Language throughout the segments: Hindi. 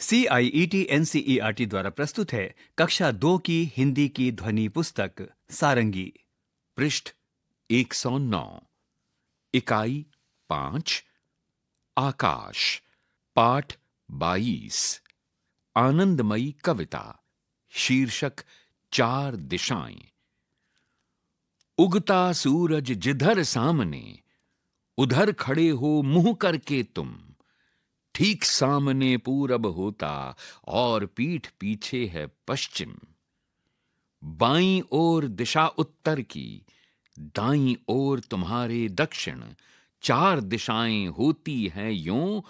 आर एनसीईआरटी e e द्वारा प्रस्तुत है कक्षा दो की हिंदी की ध्वनि पुस्तक सारंगी पृष्ठ 109 इकाई पांच आकाश पाठ बाईस आनंदमयी कविता शीर्षक चार दिशाएं उगता सूरज जिधर सामने उधर खड़े हो मुंह करके तुम ठीक सामने पूरब होता और पीठ पीछे है पश्चिम बाई ओर दिशा उत्तर की दाई ओर तुम्हारे दक्षिण चार दिशाएं होती हैं यूं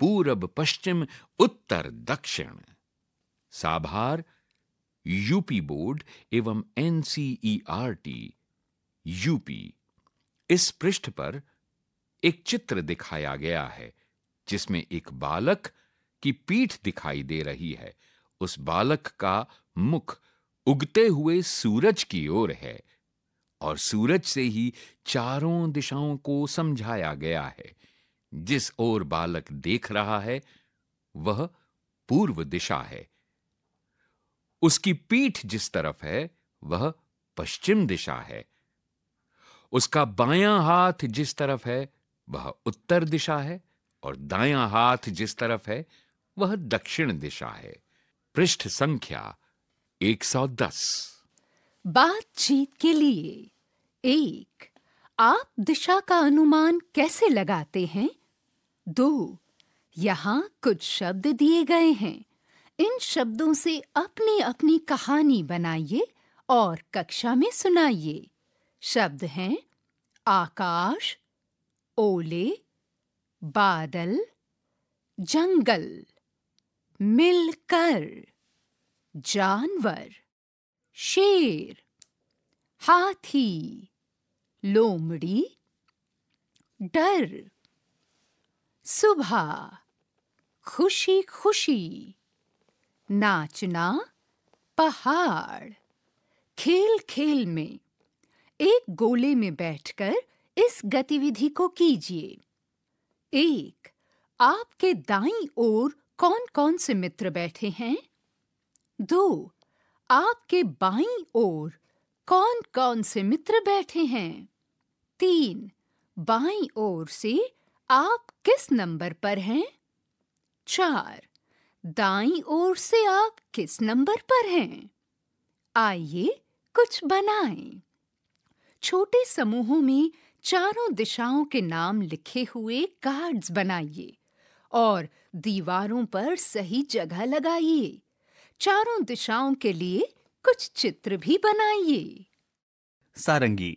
पूरब पश्चिम उत्तर दक्षिण साभार यूपी बोर्ड एवं एनसीईआरटी यूपी इस पृष्ठ पर एक चित्र दिखाया गया है जिसमें एक बालक की पीठ दिखाई दे रही है उस बालक का मुख उगते हुए सूरज की ओर है और सूरज से ही चारों दिशाओं को समझाया गया है जिस ओर बालक देख रहा है वह पूर्व दिशा है उसकी पीठ जिस तरफ है वह पश्चिम दिशा है उसका बायां हाथ जिस तरफ है वह उत्तर दिशा है और दाया हाथ जिस तरफ है वह दक्षिण दिशा है पृष्ठ संख्या 110 बातचीत के लिए एक आप दिशा का अनुमान कैसे लगाते हैं दो यहाँ कुछ शब्द दिए गए हैं इन शब्दों से अपनी अपनी कहानी बनाइए और कक्षा में सुनाइए शब्द हैं आकाश ओले बादल जंगल मिलकर जानवर शेर हाथी लोमड़ी डर सुबह खुशी खुशी नाचना पहाड़ खेल खेल में एक गोले में बैठकर इस गतिविधि को कीजिए एक आपके दाई ओर कौन कौन से मित्र बैठे हैं दो आपके बाई ओर कौन कौन से मित्र बैठे हैं तीन बाई ओर से आप किस नंबर पर हैं चार दाई ओर से आप किस नंबर पर हैं आइए कुछ बनाएं। छोटे समूहों में चारों दिशाओं के नाम लिखे हुए कार्ड्स बनाइए और दीवारों पर सही जगह लगाइए चारों दिशाओं के लिए कुछ चित्र भी बनाइए सारंगी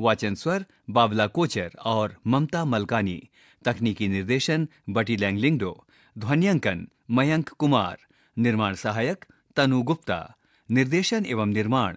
वाचन स्वर बावला कोचर और ममता मलकानी तकनीकी निर्देशन बटी लैंगलिंगडो ध्वनियांकन मयंक कुमार निर्माण सहायक तनु गुप्ता निर्देशन एवं निर्माण